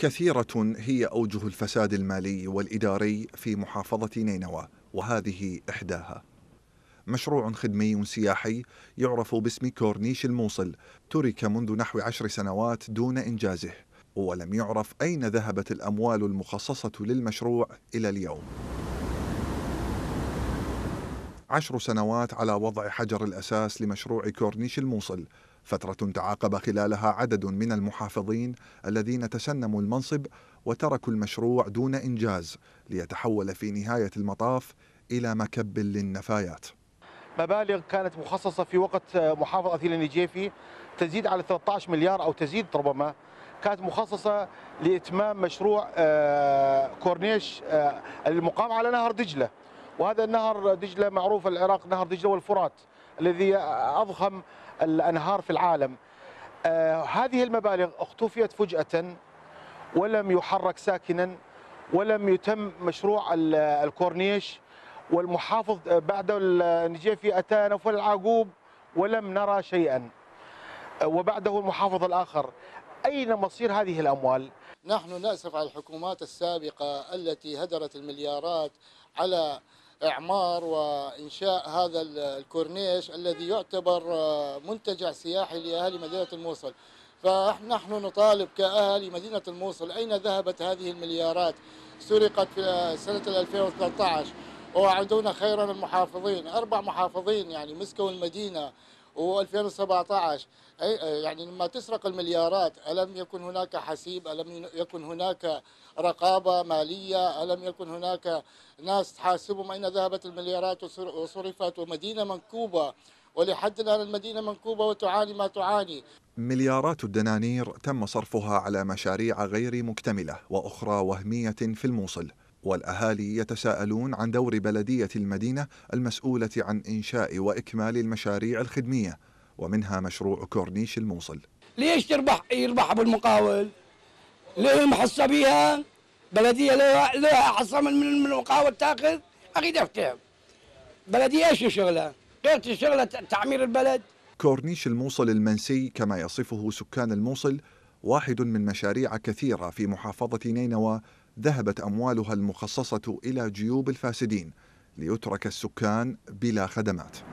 كثيرة هي أوجه الفساد المالي والإداري في محافظة نينوى وهذه إحداها مشروع خدمي سياحي يعرف باسم كورنيش الموصل ترك منذ نحو عشر سنوات دون إنجازه ولم يعرف أين ذهبت الأموال المخصصة للمشروع إلى اليوم عشر سنوات على وضع حجر الأساس لمشروع كورنيش الموصل فترة تعاقب خلالها عدد من المحافظين الذين تسنموا المنصب وتركوا المشروع دون إنجاز ليتحول في نهاية المطاف إلى مكب للنفايات مبالغ كانت مخصصة في وقت آه، محافظة النجيفي تزيد على 13 مليار أو تزيد ربما كانت مخصصة لإتمام مشروع آه، كورنيش آه، المقام على نهر دجلة وهذا نهر دجلة معروف العراق نهر دجلة والفرات الذي أضخم الأنهار في العالم آه، هذه المبالغ اختفيت فجأة ولم يحرك ساكنا ولم يتم مشروع الكورنيش والمحافظ بعد النجيفي أتى نوفل العاقوب ولم نرى شيئا آه، وبعده المحافظ الآخر أين مصير هذه الأموال؟ نحن نأسف على الحكومات السابقة التي هدرت المليارات على اعمار وانشاء هذا الكورنيش الذي يعتبر آه، منتجع سياحي لاهالي مدينه الموصل فنحن نطالب كاهالي مدينه الموصل اين ذهبت هذه المليارات سرقت في آه، سنه 2013 ووعدونا خيرا المحافظين اربع محافظين يعني مسكوا المدينه و2017 يعني لما تسرق المليارات ألم يكن هناك حسيب ألم يكن هناك رقابة مالية ألم يكن هناك ناس تحاسبهم أين ذهبت المليارات وصرفت ومدينة منكوبة ولحد الآن المدينة منكوبة وتعاني ما تعاني مليارات الدنانير تم صرفها على مشاريع غير مكتملة وأخرى وهمية في الموصل والأهالي يتساءلون عن دور بلدية المدينة المسؤولة عن إنشاء وإكمال المشاريع الخدمية ومنها مشروع كورنيش الموصل ليش تربح يربح أبو المقاول؟ ليه محصة بيها؟ بلدية لها ليه حصة من المقاول تاخذ؟ أخي دفتهم بلدية إيش شغلة؟ غير شغلة تعمير البلد كورنيش الموصل المنسي كما يصفه سكان الموصل واحد من مشاريع كثيرة في محافظة نينوى ذهبت أموالها المخصصة إلى جيوب الفاسدين ليترك السكان بلا خدمات